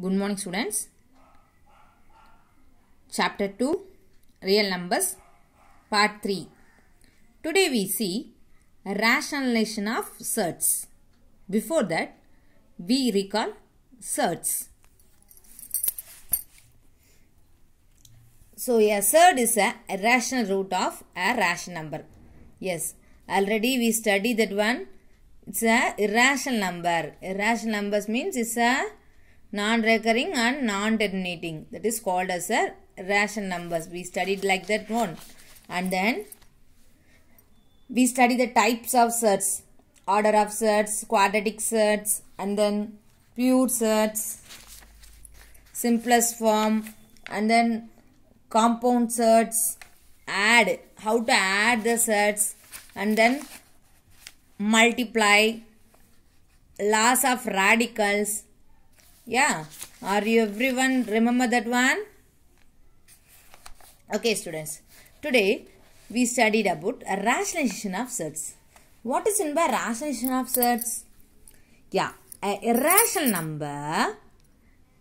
Good morning students. Chapter 2 Real Numbers Part 3 Today we see Rationalization of certs. Before that we recall certs. So a cert is a rational root of a rational number. Yes, already we study that one. It's a irrational number. Irrational numbers means it's a non-recurring and non-detonating. That is called as a ration numbers. We studied like that one. And then we study the types of sets, order of sets, quadratic sets, and then pure sets, simplest form, and then compound sets, add, how to add the sets, and then multiply, loss of radicals, yeah. Are you everyone remember that one? Okay students. Today we studied about a rationalization of sets. What is in by rationalization of sets? Yeah. A irrational number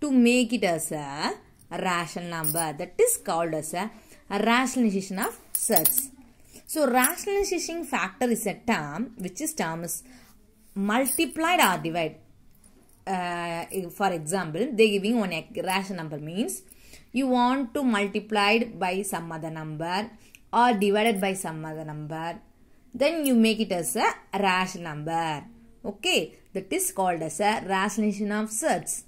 to make it as a rational number that is called as a, a rationalization of sets. So rationalization factor is a term which is term is multiplied or divided uh, for example they giving one rational number means you want to multiply it by some other number or divided by some other number then you make it as a rational number okay that is called as a rationalization of sets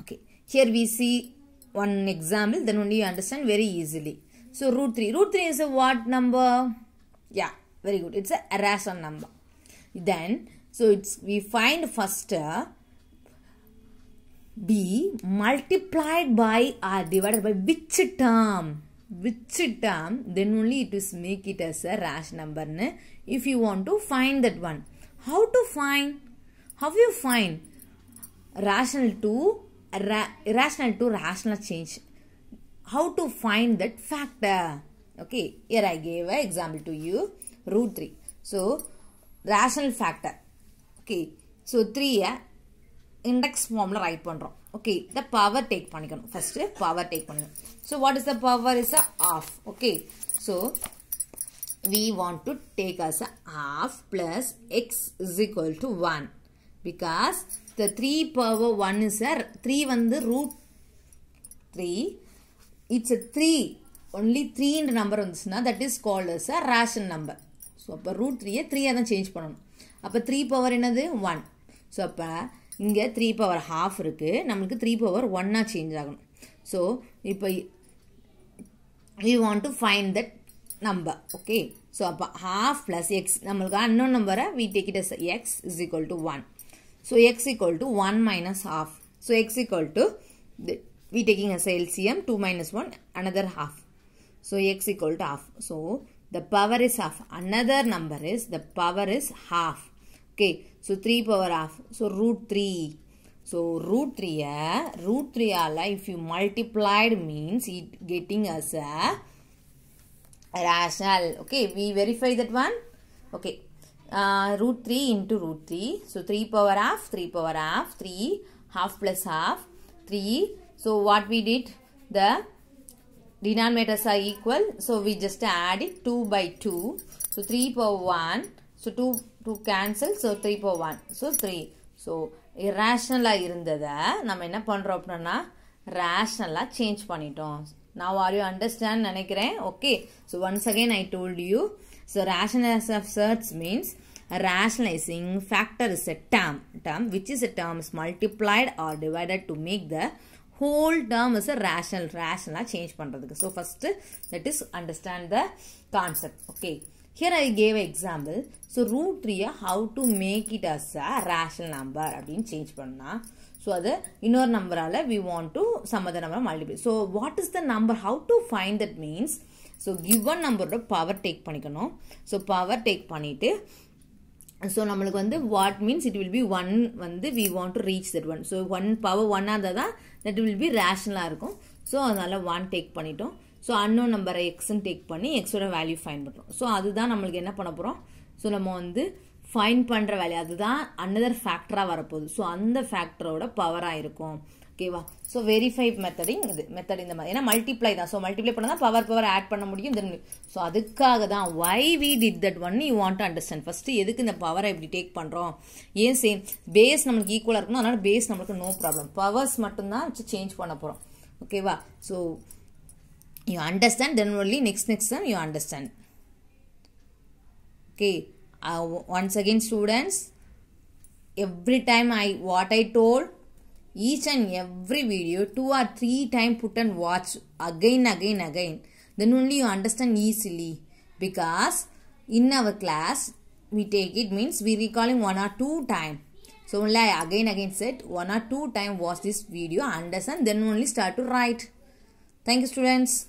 okay here we see one example then only you understand very easily so root 3 root 3 is a what number yeah very good it's a rational number then so it's we find first uh, be multiplied by or divided by which term? Which term? Then only it is make it as a rational number. Ne? If you want to find that one. How to find? How you find? Rational to ra irrational to rational change. How to find that factor? Okay, here I gave an example to you. Root 3. So, rational factor. Okay, so 3 yeah, index ஃபார்மில் write பண்ணுறோம் okay the power take பண்ணிக்கணும் first power take பண்ணிக்கணும் so what is the power is a half okay so we want to take as a half plus x is equal to 1 because the 3 power 1 is a 3 வந்து root 3 it's a 3 only 3 இந்த number வந்துச்சுன்னா that is called as a ration number so அப்பா root 3 3 தான் change பண்ணும் அப்பா 3 power என்னது 1 so அப்பா இங்க 3 power half இருக்கு நமக்கு 3 power 1 னா சேஞ்ச் ஆகணும் சோ இப்போ we want to find that number okay so half plus x நமக்கு unknown number we take it as x is equal to 1 so x equal to 1 minus half so x equal to we taking as lcm 2 minus 1 another half so x equal to half so the power is half another number is the power is half Okay, so 3 power half. So root 3. So root 3, root 3 if you multiplied means it getting as a rational. Okay, we verify that one. Okay, uh, root 3 into root 3. So 3 power half, 3 power half, 3 half plus half, 3. So what we did, the denominators are equal. So we just add it 2 by 2. So 3 power 1. So 2 two cancel so three போ one so three so ரேஷ்னலாக இருந்ததை நம்ம என்ன பண்ணுறோம் அப்படின்னா ரேஷ்னலாக change பண்ணிட்டோம் நான் ஆர் யூ அண்டர்ஸ்டாண்ட் நினைக்கிறேன் okay so once again I told you so rationalize of surds means rationalizing factor is a term term which is a term is multiplied or divided to make the whole term is a rational rational change பண்றதுக்கு so first that is understand the concept okay Here I gave an example. So root 3 how to make it as a rational number அப்படின்னு change பண்ணால் so அதை இன்னொரு நம்பரால் we want to some other நம்பரை multiply so what is the number how to find that means so given நம்பரோட power take பண்ணிக்கணும் so power take பண்ணிவிட்டு so நம்மளுக்கு வந்து what means it will be one வந்து we want to reach that one so one power ஒன்னாக இருந்தால் தான் that will be ரேஷ்னலாக இருக்கும் ஸோ அதனால் ஒன் டேக் பண்ணிட்டோம் ஸோ அன்னோ நம்பரை எக்ஸ்ன்னு டேக் பண்ணி எக்ஸோட வேல்யூ ஃபைன் பண்ணுறோம் ஸோ அதுதான் நம்மளுக்கு என்ன பண்ண போகிறோம் ஸோ நம்ம வந்து ஃபைன் பண்ணுற வேல்யூ அதுதான் அன்னதர் ஃபேக்டராக வரப்போகுது ஸோ அந்த ஃபேக்டரோட பவராக இருக்கும் ஓகேவா ஸோ வெரிஃபை மெத்தடிங் இது மெத்தட் இந்த மாதிரி ஏன்னா மல்டிப்ளை தான் ஸோ மல்டிப்ளை பண்ணால் தான் பவர் பவர் ஆட் பண்ண முடியும் தெரியும் ஸோ அதுக்காக தான் why we did that one you want to understand first எதுக்கு இந்த பவரை இப்படி டேக் பண்ணுறோம் ஏன் சேம் பேஸ் நம்மளுக்கு ஈக்குவலாக இருக்கணும் அதனால் பேஸ் நம்மளுக்கு நோ ப்ராப்ளம் பவர்ஸ் மட்டும்தான் வச்சு சேஞ்ச் பண்ண போகிறோம் ஓகேவா so you understand then only next next time you understand okay uh, once again students every time i what i told each and every video two or three time put and watch again again again then only you understand easily because in our class we take it means we recalling one or two time so only I again again said one or two time watch this video understand then only start to write thank you students